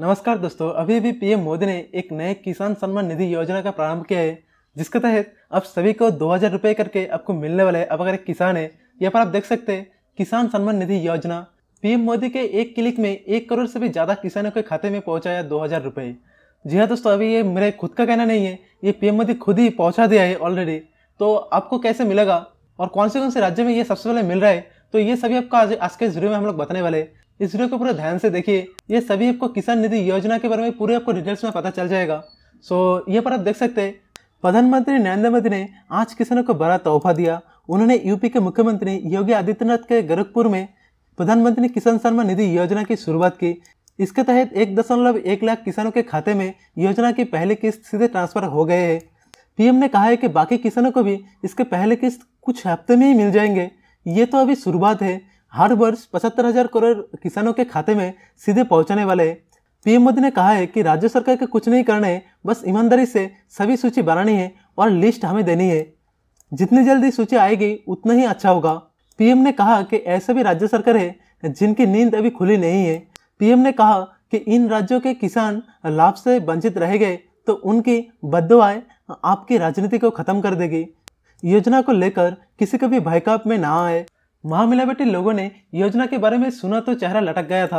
नमस्कार दोस्तों अभी अभी पीएम मोदी ने एक नए किसान सम्मान निधि योजना का प्रारंभ किया है जिसके तहत आप सभी को दो हजार रुपये करके आपको मिलने वाले अब अगर एक किसान है यहाँ पर आप देख सकते हैं किसान सम्मान निधि योजना पीएम मोदी के एक क्लिक में एक करोड़ से भी ज़्यादा किसानों के खाते में पहुँचाया दो हजार रुपये जी हाँ दोस्तों अभी ये मेरे खुद का कहना नहीं है ये पीएम मोदी खुद ही पहुँचा दिया है ऑलरेडी तो आपको कैसे मिलेगा और कौन से कौन से राज्य में ये सबसे पहले मिल रहा है तो ये सभी आपका आज आज के जरिए में हम लोग बताने वाले हैं इस वीडियो को पूरा ध्यान से देखिए ये सभी आपको किसान निधि योजना के बारे में पूरे आपको डिटेल्स में पता चल जाएगा सो so, ये पर आप देख सकते हैं प्रधानमंत्री नरेंद्र मोदी ने आज किसानों को बड़ा तोहफा दिया उन्होंने यूपी के मुख्यमंत्री योगी आदित्यनाथ के गोरखपुर में प्रधानमंत्री किसान सम्मान निधि योजना की शुरुआत की इसके तहत एक दशमलव एक लाख किसानों के खाते में योजना की पहली किस्त सीधे ट्रांसफर हो गए हैं पीएम ने कहा है कि बाकी किसानों को भी इसके पहले किस्त कुछ हफ्ते में ही मिल जाएंगे ये तो अभी शुरुआत है हर वर्ष पचहत्तर हजार करोड़ किसानों के खाते में सीधे पहुंचाने वाले पीएम मोदी ने कहा है कि राज्य सरकार के कुछ नहीं करने बस ईमानदारी से सभी सूची बनानी है और लिस्ट हमें देनी है जितनी जल्दी सूची आएगी उतना ही अच्छा होगा पीएम ने कहा कि ऐसे भी राज्य सरकार है जिनकी नींद अभी खुली नहीं है पीएम ने कहा कि इन राज्यों के किसान लाभ से वंचित रह गए तो उनकी बदवाएँ आपकी राजनीति को खत्म कर देगी योजना को लेकर किसी को भी भयकाप में ना आए महामिलावटी लोगों ने योजना के बारे में सुना तो चेहरा लटक गया था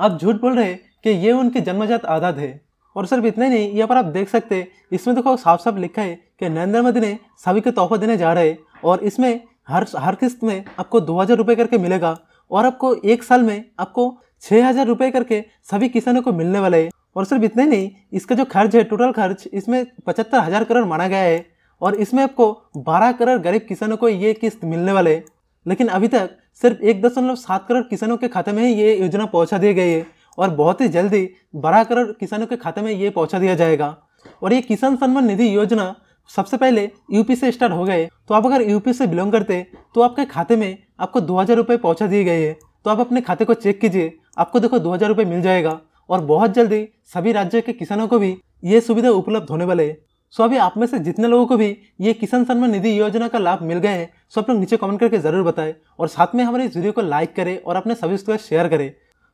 आप झूठ बोल रहे कि ये उनकी जन्मजात आदत है और सिर्फ इतने नहीं यहाँ पर आप देख सकते इसमें देखो तो साफ साफ लिखा है कि नरेंद्र मोदी ने सभी को तोहफा देने जा रहे हैं और इसमें हर हर किस्त में आपको दो हज़ार रुपये करके मिलेगा और आपको एक साल में आपको छः हज़ार रुपये करके सभी किसानों को मिलने वाले है और सिर्फ ही नहीं इसका जो खर्च है टोटल खर्च इसमें पचहत्तर हज़ार करोड़ माना गया है और इसमें आपको बारह करोड़ गरीब किसानों को ये किस्त मिलने वाले है लेकिन अभी तक सिर्फ एक दशमलव सात करोड़ किसानों के खाते में ही ये योजना पहुंचा दी गई है और बहुत ही जल्दी बारह करोड़ किसानों के खाते में ये पहुंचा दिया जाएगा और ये किसान सम्मान निधि योजना सबसे पहले यूपी से स्टार्ट हो गए तो आप अगर यूपी से बिलोंग करते तो आपके खाते में आपको दो हज़ार रुपये पहुँचा दिए गए हैं तो आप अपने खाते को चेक कीजिए आपको देखो दो हज़ार रुपये मिल जाएगा और बहुत जल्दी सभी राज्य के किसानों को भी ये सुविधा उपलब्ध होने वाले है सो अभी आप में से जितने लोगों को भी ये किसान सम्मान निधि योजना का लाभ मिल गए हैं सो आप लोग नीचे कमेंट करके ज़रूर बताएं और साथ में हमारे इस वीडियो को लाइक करें और अपने सभी उसके शेयर करें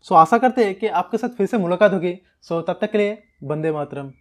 सो आशा करते हैं कि आपके साथ फिर से मुलाकात होगी सो तब तक के लिए बंदे मातरम